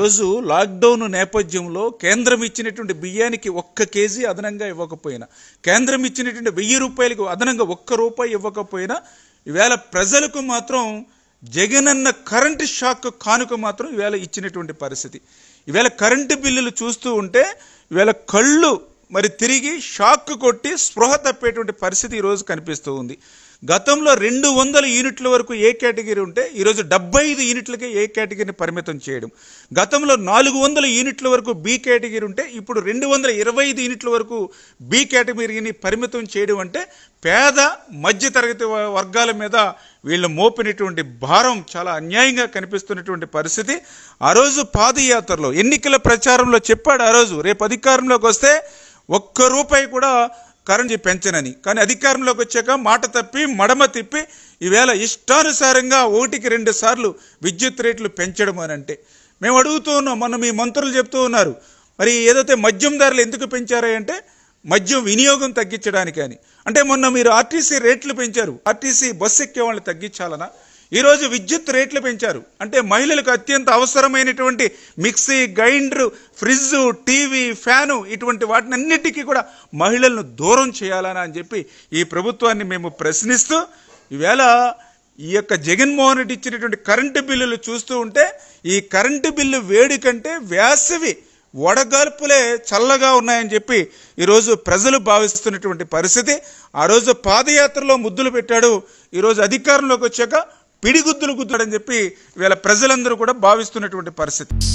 ఈరోజు లాక్డౌన్ నేపథ్యంలో కేంద్రం ఇచ్చినటువంటి బియ్యానికి ఒక్క కేజీ అదనంగా ఇవ్వకపోయినా కేంద్రం ఇచ్చినటువంటి వెయ్యి రూపాయలకు అదనంగా ఒక్క రూపాయి ఇవ్వకపోయినా ఈవేళ ప్రజలకు మాత్రం జగనన్న కరెంటు షాక్ కానుక మాత్రం ఈవేళ ఇచ్చినటువంటి పరిస్థితి ఈవేళ కరెంటు బిల్లులు చూస్తూ ఉంటే ఈవేళ కళ్ళు మరి తిరిగి షాక్ కొట్టి స్పృహ తప్పేటువంటి పరిస్థితి ఈరోజు కనిపిస్తూ ఉంది గతంలో రెండు వందల యూనిట్ల వరకు ఏ కేటగిరీ ఉంటే ఈరోజు డెబ్బై ఐదు యూనిట్లకే ఏ కేటగిరీని పరిమితం చేయడం గతంలో నాలుగు వందల యూనిట్ల వరకు బి కేటగిరీ ఉంటే ఇప్పుడు రెండు వందల ఇరవై ఐదు యూనిట్ల వరకు బి కేటగిరీని పరిమితం చేయడం అంటే పేద మధ్యతరగతి వర్గాల మీద వీళ్ళు మోపినటువంటి భారం చాలా అన్యాయంగా కనిపిస్తున్నటువంటి పరిస్థితి ఆ రోజు పాదయాత్రలో ఎన్నికల ప్రచారంలో చెప్పాడు ఆ రోజు రేపు అధికారంలోకి వస్తే ఒక్క రూపాయి కూడా కరెన్సీ పెంచనని కానీ అధికారంలోకి వచ్చాక మాట తప్పి మడమ తిప్పి ఈవేళ ఇష్టానుసారంగా ఒకటికి రెండు సార్లు విద్యుత్ రేట్లు పెంచడం అని అంటే మేము అడుగుతూ ఉన్నాం మొన్న మీ మంత్రులు చెప్తూ ఉన్నారు మరి ఏదైతే మద్యం ధరలు ఎందుకు పెంచారా అంటే మద్యం వినియోగం తగ్గించడానికి అని అంటే మొన్న మీరు ఆర్టీసీ రేట్లు పెంచారు ఆర్టీసీ బస్సు ఎక్కే వాళ్ళని తగ్గించాలనా ఈరోజు విద్యుత్ రేట్లు పెంచారు అంటే మహిళలకు అత్యంత అవసరమైనటువంటి mixie grinder fridge TV fan ఇటువంటి వాటిని అన్నిటికీ కూడా మహిళలను దూరం చేయాలని అని చెప్పి ఈ ప్రభుత్వాన్ని మేము ప్రశ్నిస్తూ ఈవేళ ఈ యొక్క జగన్మోహన్ రెడ్డి ఇచ్చినటువంటి కరెంటు బిల్లులు చూస్తూ ఉంటే ఈ కరెంటు బిల్లు వేడి కంటే వేసవి వడగాల్పులే చల్లగా ఉన్నాయని చెప్పి ఈరోజు ప్రజలు భావిస్తున్నటువంటి పరిస్థితి ఆ రోజు పాదయాత్రలో ముద్దులు పెట్టాడు ఈరోజు అధికారంలోకి వచ్చాక పిడిగుద్దులు గుద్దుడని చెప్పి వీళ్ళ ప్రజలందరూ కూడా భావిస్తున్నటువంటి పరిస్థితి